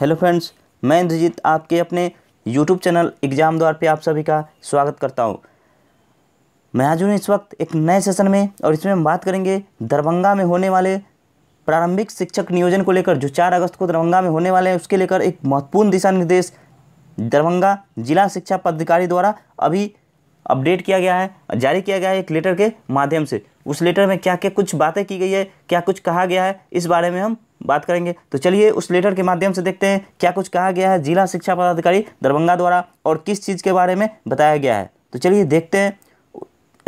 hello friends मैं इंद्रजीत आपके अपने यूट्यूब चैनल एग्ज़ाम द्वार पे आप सभी का स्वागत करता हूँ मैं आज हूँ इस वक्त एक नए सेशन में और इसमें हम बात करेंगे दरभंगा में होने वाले प्रारंभिक शिक्षक नियोजन को लेकर जो चार अगस्त को दरभंगा में होने वाले हैं उसके लेकर एक महत्वपूर्ण दिशा निर्देश दरभंगा जिला शिक्षा पदाधिकारी द्वारा अभी अपडेट किया गया है जारी किया गया है एक लेटर के माध्यम से उस लेटर में क्या क्या कुछ बातें की गई है क्या कुछ कहा गया है इस बारे में हम बात करेंगे तो चलिए उस लेटर के माध्यम से देखते हैं क्या कुछ कहा गया है जिला शिक्षा पदाधिकारी दरभंगा द्वारा और किस चीज़ के बारे में बताया गया है तो चलिए देखते हैं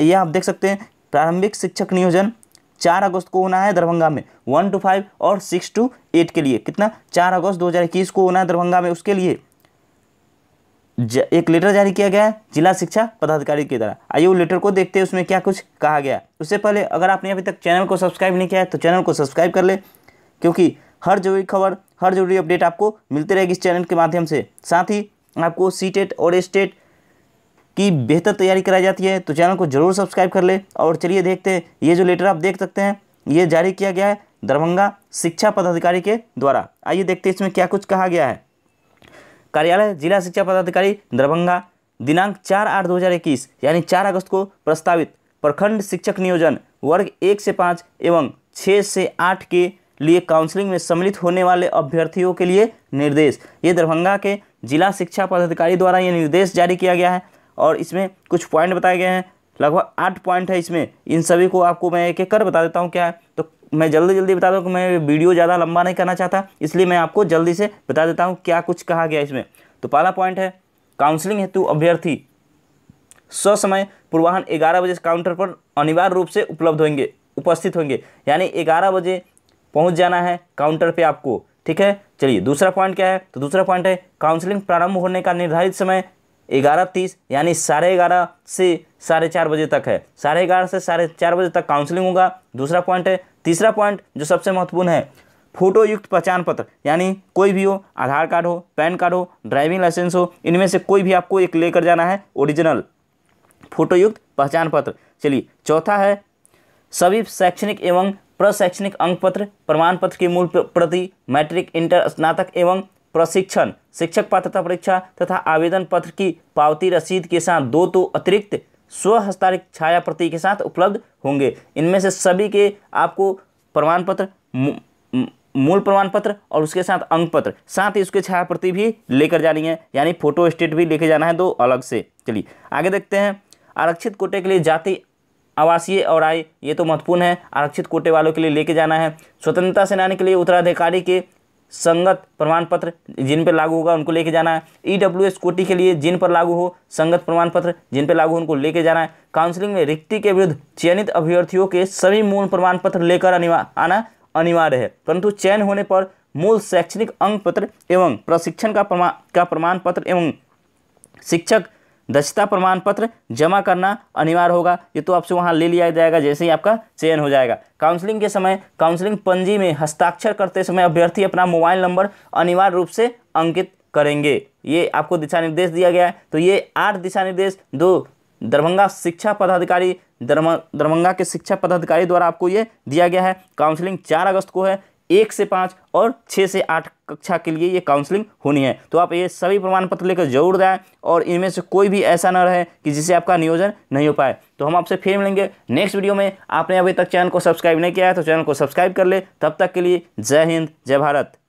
यह आप देख सकते हैं प्रारंभिक शिक्षक नियोजन चार अगस्त को होना है दरभंगा में वन टू फाइव और सिक्स टू एट के लिए कितना चार अगस्त दो हज़ार इक्कीस को होना है दरभंगा में उसके लिए एक लेटर जारी किया गया है जिला शिक्षा पदाधिकारी की द्वारा आइए वो लेटर को देखते हैं उसमें क्या कुछ कहा गया उससे पहले अगर आपने अभी तक चैनल को सब्सक्राइब नहीं किया है तो चैनल को सब्सक्राइब कर ले क्योंकि हर जरूरी खबर हर जरूरी अपडेट आपको मिलते रहेगी इस चैनल के माध्यम से साथ ही आपको सी टेट e और स्टेट e की बेहतर तैयारी कराई जाती है तो चैनल को जरूर सब्सक्राइब कर ले और चलिए देखते हैं ये जो लेटर आप देख सकते हैं ये जारी किया गया है दरभंगा शिक्षा पदाधिकारी के द्वारा आइए देखते हैं इसमें क्या कुछ कहा गया है कार्यालय जिला शिक्षा पदाधिकारी दरभंगा दिनांक चार आठ दो हज़ार इक्कीस यानी चार अगस्त को प्रस्तावित प्रखंड शिक्षक नियोजन वर्ग एक से पाँच एवं छः से आठ के लिए काउंसलिंग में सम्मिलित होने वाले अभ्यर्थियों के लिए निर्देश ये दरभंगा के जिला शिक्षा पदाधिकारी द्वारा ये निर्देश जारी किया गया है और इसमें कुछ पॉइंट बताए गए हैं लगभग आठ पॉइंट है इसमें इन सभी को आपको मैं एक एक कर बता देता हूँ क्या है तो मैं जल्दी जल्दी बता दूँ कि मैं वीडियो ज़्यादा लंबा नहीं करना चाहता इसलिए मैं आपको जल्दी से बता देता हूँ क्या कुछ कहा गया इसमें तो पहला पॉइंट है काउंसलिंग हेतु अभ्यर्थी समय पूर्वाहन ग्यारह बजे काउंटर पर अनिवार्य रूप से उपलब्ध होंगे उपस्थित होंगे यानी ग्यारह बजे पहुंच जाना है काउंटर पे आपको ठीक है चलिए दूसरा पॉइंट क्या है तो दूसरा पॉइंट है काउंसलिंग प्रारंभ होने का निर्धारित समय ग्यारह तीस यानी साढ़े ग्यारह से साढ़े चार बजे तक है साढ़े ग्यारह से साढ़े चार बजे तक काउंसलिंग होगा दूसरा पॉइंट है तीसरा पॉइंट जो सबसे महत्वपूर्ण है फोटो युक्त पहचान पत्र यानी कोई भी हो आधार कार्ड हो पैन कार्ड हो ड्राइविंग लाइसेंस हो इनमें से कोई भी आपको एक लेकर जाना है ओरिजिनल फोटोयुक्त पहचान पत्र चलिए चौथा है सभी शैक्षणिक एवं प्रशैक्षणिक अंक पत्र प्रमाण पत्र की मूल प्रति मैट्रिक इंटर स्नातक एवं प्रशिक्षण शिक्षक पात्रता परीक्षा तथा आवेदन पत्र की पावती रसीद के साथ दो तो अतिरिक्त स्व हस्तारिक छाया प्रति के साथ उपलब्ध होंगे इनमें से सभी के आपको प्रमाण पत्र मूल प्रमाण पत्र और उसके साथ अंक पत्र साथ ही उसके छाया प्रति भी लेकर जानी है यानी फोटो स्टेट भी लेके जाना है दो अलग से चलिए आगे देखते हैं आरक्षित कोटे के लिए जाति आवासीय और आय ये तो महत्वपूर्ण है आरक्षित कोटे वालों के लिए लेके जाना है स्वतंत्रता सेनानी के लिए उत्तराधिकारी के संगत प्रमाण पत्र जिन पर लागू होगा उनको लेके जाना है ई डब्ल्यू एस कोटी के लिए जिन पर लागू हो संगत प्रमाण पत्र जिन पर लागू हो उनको लेके जाना है काउंसलिंग में रिक्ति के विरुद्ध चयनित अभ्यर्थियों के सभी मूल प्रमाण पत्र लेकर अनिवा आना अनिवार्य है परंतु चयन होने पर मूल शैक्षणिक अंग पत्र एवं प्रशिक्षण का प्रमाण का प्रमाण पत्र एवं शिक्षक दक्षता प्रमाण पत्र जमा करना अनिवार्य होगा ये तो आपसे वहाँ ले लिया जाएगा जैसे ही आपका चयन हो जाएगा काउंसलिंग के समय काउंसलिंग पंजी में हस्ताक्षर करते समय अभ्यर्थी अपना मोबाइल नंबर अनिवार्य रूप से अंकित करेंगे ये आपको दिशा निर्देश दिया गया है तो ये आठ दिशा निर्देश दो दरभंगा शिक्षा पदाधिकारी दरभंगा के शिक्षा पदाधिकारी द्वारा आपको ये दिया गया है काउंसलिंग चार अगस्त को है एक से पाँच और छः से आठ कक्षा के लिए ये काउंसलिंग होनी है तो आप ये सभी प्रमाण पत्र लेकर जरूर जाएँ और इनमें से कोई भी ऐसा ना रहे कि जिससे आपका नियोजन नहीं हो पाए तो हम आपसे फिर मिलेंगे नेक्स्ट वीडियो में आपने अभी तक चैनल को सब्सक्राइब नहीं किया है तो चैनल को सब्सक्राइब कर ले तब तक के लिए जय हिंद जय भारत